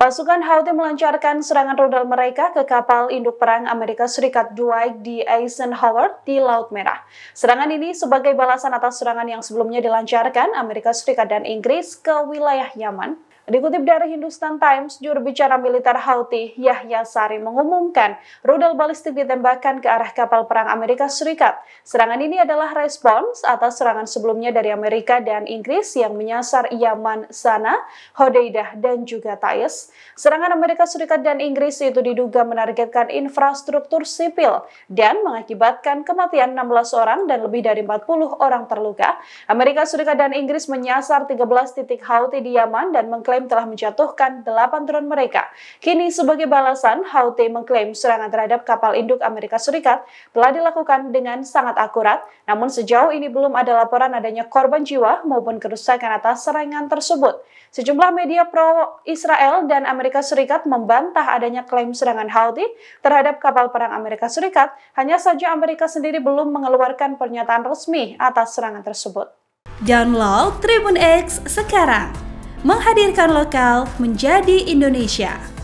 Pasukan Houthi melancarkan serangan rudal mereka ke kapal induk perang Amerika Serikat Dwight di Eisenhower di Laut Merah. Serangan ini sebagai balasan atas serangan yang sebelumnya dilancarkan Amerika Serikat dan Inggris ke wilayah Yaman Dikutip dari Hindustan Times, juru bicara militer Houthi, Yahya Sari mengumumkan rudal balistik ditembakkan ke arah kapal perang Amerika Serikat. Serangan ini adalah respons atas serangan sebelumnya dari Amerika dan Inggris yang menyasar Yaman, Sana, Hodeidah, dan juga Taiz. Serangan Amerika Serikat dan Inggris itu diduga menargetkan infrastruktur sipil dan mengakibatkan kematian 16 orang dan lebih dari 40 orang terluka. Amerika Serikat dan Inggris menyasar 13 titik Houthi di Yaman dan mengklaim telah menjatuhkan 8 drone mereka. Kini sebagai balasan, Houthi mengklaim serangan terhadap kapal induk Amerika Serikat telah dilakukan dengan sangat akurat, namun sejauh ini belum ada laporan adanya korban jiwa maupun kerusakan atas serangan tersebut. Sejumlah media pro Israel dan dan Amerika Serikat membantah adanya klaim serangan Houthi terhadap kapal perang Amerika Serikat, hanya saja Amerika sendiri belum mengeluarkan pernyataan resmi atas serangan tersebut. Download Tribun X sekarang, menghadirkan lokal menjadi Indonesia.